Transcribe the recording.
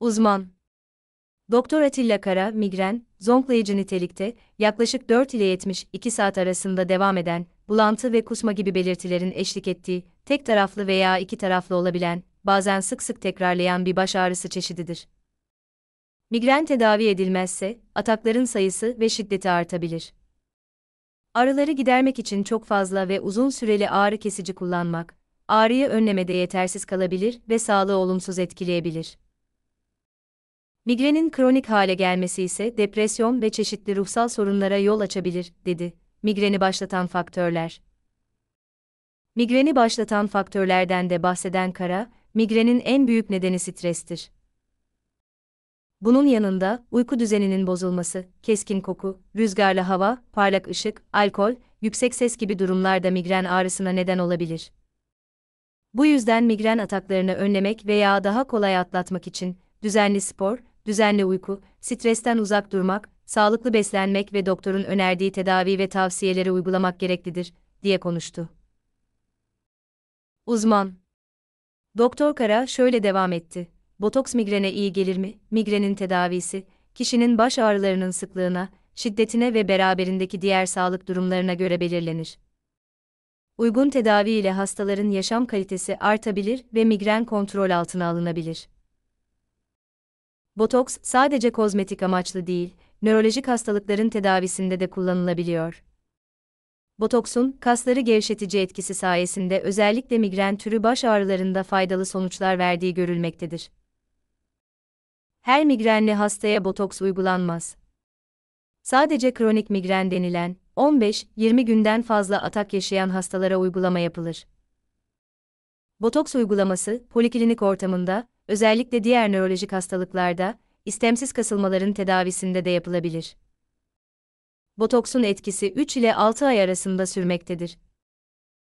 Uzman Doktor Atilla Kara, migren, zonklayıcı nitelikte, yaklaşık 4 ile 72 saat arasında devam eden, bulantı ve kusma gibi belirtilerin eşlik ettiği, tek taraflı veya iki taraflı olabilen, bazen sık sık tekrarlayan bir baş ağrısı çeşididir. Migren tedavi edilmezse, atakların sayısı ve şiddeti artabilir. Ağrıları gidermek için çok fazla ve uzun süreli ağrı kesici kullanmak, ağrıyı önlemede yetersiz kalabilir ve sağlığı olumsuz etkileyebilir. Migrenin kronik hale gelmesi ise depresyon ve çeşitli ruhsal sorunlara yol açabilir, dedi. Migreni başlatan faktörler. Migreni başlatan faktörlerden de bahseden Kara, migrenin en büyük nedeni strestir. Bunun yanında uyku düzeninin bozulması, keskin koku, rüzgarlı hava, parlak ışık, alkol, yüksek ses gibi durumlarda migren ağrısına neden olabilir. Bu yüzden migren ataklarını önlemek veya daha kolay atlatmak için düzenli spor, düzenli uyku, stresten uzak durmak, sağlıklı beslenmek ve doktorun önerdiği tedavi ve tavsiyeleri uygulamak gereklidir, diye konuştu. Uzman Doktor Kara şöyle devam etti. Botoks migrene iyi gelir mi? Migrenin tedavisi, kişinin baş ağrılarının sıklığına, şiddetine ve beraberindeki diğer sağlık durumlarına göre belirlenir. Uygun tedavi ile hastaların yaşam kalitesi artabilir ve migren kontrol altına alınabilir botoks sadece kozmetik amaçlı değil, nörolojik hastalıkların tedavisinde de kullanılabiliyor. Botoksun kasları gevşetici etkisi sayesinde özellikle migren türü baş ağrılarında faydalı sonuçlar verdiği görülmektedir. Her migrenli hastaya botoks uygulanmaz. Sadece kronik migren denilen 15-20 günden fazla atak yaşayan hastalara uygulama yapılır. Botoks uygulaması poliklinik ortamında özellikle diğer nörolojik hastalıklarda, istemsiz kasılmaların tedavisinde de yapılabilir. Botoksun etkisi 3 ile 6 ay arasında sürmektedir.